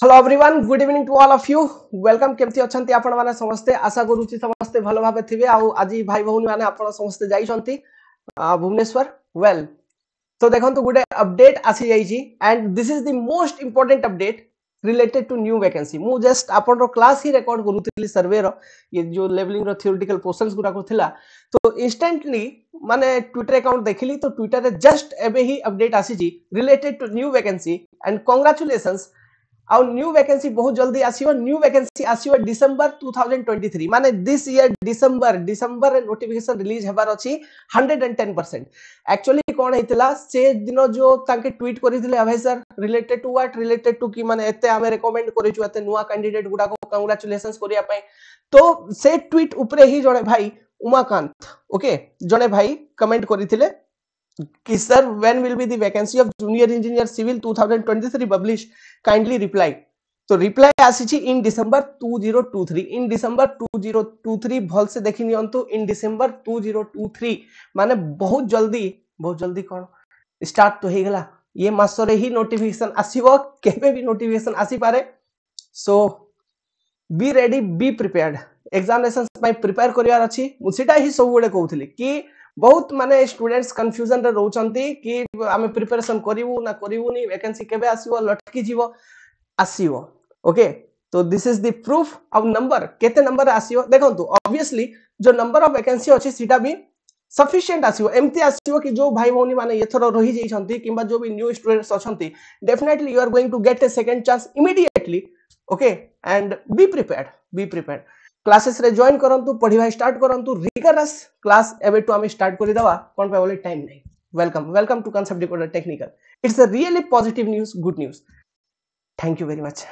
hello everyone good evening to all of you welcome କେମିତି ଅଛନ୍ତି ଆପଣମାନେ ସମସ୍ତେ ଆଶା କରୁଛି ସମସ୍ତେ ଭଲ ଭାବେ ଥିବେ ଆଉ ଆଜି ଭାଇ ଭଉଣୀମାନେ ଆପଣ ସମସ୍ତେ ଯାଇଛନ୍ତି ଭୁବନେଶ୍ୱର ୱେଲ୍ ତ ଦେଖନ୍ତୁ ଗୋଟେ ଅପଡେଟ୍ ଆସିଯାଇଛି and this is the most important update related to new vacancy ମୁଁ ଜଷ୍ଟ ଆପଣଙ୍କର କ୍ଲାସ୍ ହିଁ ରେକର୍ଡ କରୁଥିଲି ସର୍ଭେର ଇଏ ଯେଉଁ ଲେଭେଲିଂର ଥିଓରିଟିକାଲ କୋଶ୍ଚନ୍ସ ଗୁଡ଼ାକ ଥିଲା ତ ଇନଷ୍ଟାଣ୍ଟଲି ମାନେ ଟ୍ୱିଟର ଆକାଉଣ୍ଟ ଦେଖିଲି ତ ଟ୍ୱିଟରରେ ଜଷ୍ଟ ଏବେ ହିଁ ଅପଡେଟ୍ ଆସିଛି related to new vacancy and congratulations और न्यू वैकेंसी बहुत जल्दी आसीव न्यू वैकेंसी आसीव डिसेंबर 2023 माने this year December December notification release हेबार अछि 110% एक्चुअली कोन हेतला से दिन जो ताके ट्वीट करिसले Abhay sir related to what related to की माने एते हमें रेकमेंड करिछु एते नुवा कैंडिडेट गुडा को कांग्रेचुलेशंस करिया पई तो से ट्वीट ऊपरे ही जणे भाई उमाकांत ओके जणे भाई कमेंट करिथिले sir, when will be the vacancy of junior engineer civil 2023 publish kindly reply तो रिप्लाई आसी आसीची इन दिसंबर 2023 इन दिसंबर 2023 भल से देखि नियंतु इन दिसंबर 2023 माने बहुत जल्दी बहुत जल्दी कोन स्टार्ट तो हे गला ये मास रे ही नोटिफिकेशन आसीबो केबे भी नोटिफिकेशन आसी पारे so be ready be prepared examination पाई प्रिपेयर करियार अछि मु सेटा ही सब बडे कहउथिले कि ବହୁତ ମାନେ ଷ୍ଟୁଡେଣ୍ଟସ୍ କନଫ୍ୟୁଜନରେ ରହୁଛନ୍ତି କି ଆମେ ପ୍ରିପାରେସନ୍ କରିବୁ ନା କରିବୁନି ଭେକେନ୍ସି କେବେ ଆସିବ ଲଟକି ଯିବ ଆସିବ ଓକେ ତ ଦିସ୍ ଇଜ୍ ଦି ପ୍ରୁଫ୍ ଆଉ ନମ୍ବର କେତେ ନମ୍ବର ଆସିବ ଦେଖନ୍ତୁ ଅବଭିୟସଲି ଯୋଉ ନମ୍ବର ଅଫ୍ ଭେକେନ୍ସି ଅଛି ସେଇଟା ବି ସଫିସିଏଣ୍ଟ ଆସିବ ଏମିତି ଆସିବ କି ଯୋଉ ଭାଇ ଭଉଣୀ ମାନେ ଏଥର ରହିଯାଇଛନ୍ତି କିମ୍ବା ଯୋଉ ବି ନ୍ୟୁ ଷ୍ଟୁଡେଣ୍ଟସ୍ ଅଛନ୍ତି definitely you are going to get a second chance immediately okay and be prepared be prepared classes रे जॉइन करंतु पढिबा स्टार्ट करंतु रिगरस क्लास एबे टू हम स्टार्ट करि दवा कोन पे ओली टाइम नै welcome welcome to concept decoder technical it's a really positive news good news thank you very much